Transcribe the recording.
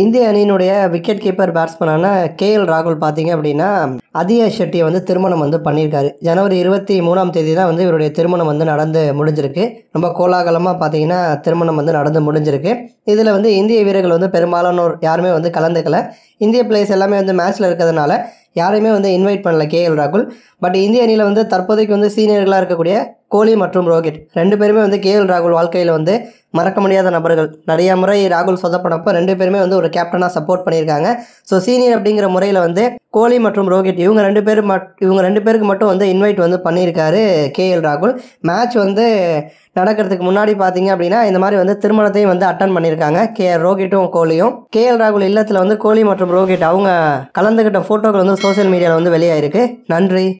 இந்திய அணியினுடைய wicket keeper பேட்ஸ்மேனான கே எல் ராகுல் பார்த்தீங்க அப்படின்னா அதிய ஷெட்டியை வந்து திருமணம் வந்து பண்ணியிருக்காரு ஜனவரி இருபத்தி மூணாம் தேதி தான் வந்து இவருடைய திருமணம் வந்து நடந்து முடிஞ்சிருக்கு ரொம்ப கோலாகலமாக பார்த்தீங்கன்னா திருமணம் வந்து நடந்து முடிஞ்சிருக்கு இதில் வந்து இந்திய வீரர்கள் வந்து பெரும்பாலானோர் யாருமே வந்து கலந்துக்கல இந்திய பிளேயர்ஸ் எல்லாமே வந்து மேட்ச்சில் இருக்கிறதுனால யாரையுமே வந்து இன்வைட் பண்ணல கே எல் ராகுல் பட் இந்திய அணியில் வந்து தற்போதைக்கு வந்து சீனியர்களாக இருக்கக்கூடிய கோலி மற்றும் ரோஹித் ரெண்டு பேருமே வந்து கேஎல் ராகுல் வாழ்க்கையில் வந்து மறக்க முடியாத நபர்கள் நிறைய முறை ராகுல் சொதப்படப்போ ரெண்டு பேருமே வந்து ஒரு கேப்டனாக சப்போர்ட் பண்ணியிருக்காங்க ஸோ சீனியர் அப்படிங்கிற முறையில் வந்து கோலி மற்றும் ரோஹித் இவங்க ரெண்டு பேரும் மட் இவங்க ரெண்டு பேருக்கு மட்டும் வந்து இன்வைட் வந்து பண்ணியிருக்காரு கேஎல் ராகுல் மேட்ச் வந்து நடக்கிறதுக்கு முன்னாடி பார்த்தீங்க அப்படின்னா இந்த மாதிரி வந்து திருமணத்தையும் வந்து அட்டன் பண்ணியிருக்காங்க கே ரோஹிட்டும் கோலியும் கே எல் ராகுல் இல்லத்தில் வந்து கோலி மற்றும் ரோஹித் அவங்க கலந்துக்கிட்ட ஃபோட்டோக்கள் வந்து சோசியல் மீடியாவில் வந்து வெளியாயிருக்கு நன்றி